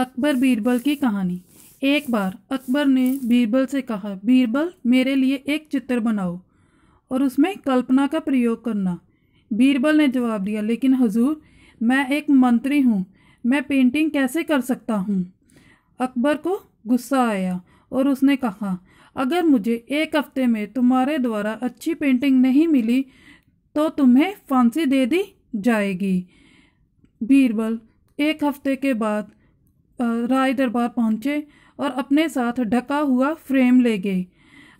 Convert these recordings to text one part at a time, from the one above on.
अकबर बीरबल की कहानी एक बार अकबर ने बीरबल से कहा बीरबल मेरे लिए एक चित्र बनाओ और उसमें कल्पना का प्रयोग करना बीरबल ने जवाब दिया लेकिन हजूर मैं एक मंत्री हूँ मैं पेंटिंग कैसे कर सकता हूँ अकबर को गुस्सा आया और उसने कहा अगर मुझे एक हफ्ते में तुम्हारे द्वारा अच्छी पेंटिंग नहीं मिली तो तुम्हें फांसी दे दी जाएगी बीरबल एक हफ्ते के बाद राय दरबार पहुंचे और अपने साथ ढका हुआ फ्रेम ले गए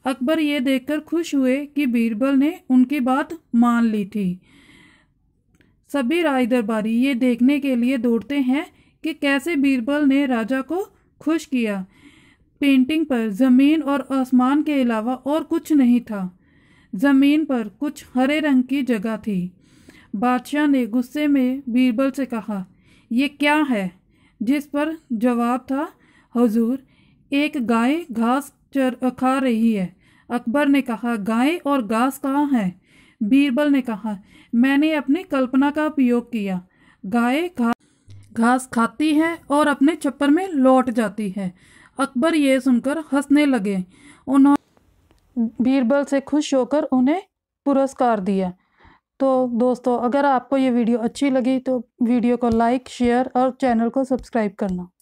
अकबर ये देखकर खुश हुए कि बीरबल ने उनकी बात मान ली थी सभी राय दरबारी ये देखने के लिए दौड़ते हैं कि कैसे बीरबल ने राजा को खुश किया पेंटिंग पर ज़मीन और आसमान के अलावा और कुछ नहीं था ज़मीन पर कुछ हरे रंग की जगह थी बादशाह ने गुस्से में बीरबल से कहा यह क्या है जिस पर जवाब था हजूर एक गाय घास चर खा रही है अकबर ने कहा गाय और घास कहाँ है बीरबल ने कहा मैंने अपनी कल्पना का उपयोग किया गाय घास घास खाती है और अपने छप्पर में लौट जाती है अकबर ये सुनकर हंसने लगे उन्होंने बीरबल से खुश होकर उन्हें पुरस्कार दिया तो दोस्तों अगर आपको ये वीडियो अच्छी लगी तो वीडियो को लाइक शेयर और चैनल को सब्सक्राइब करना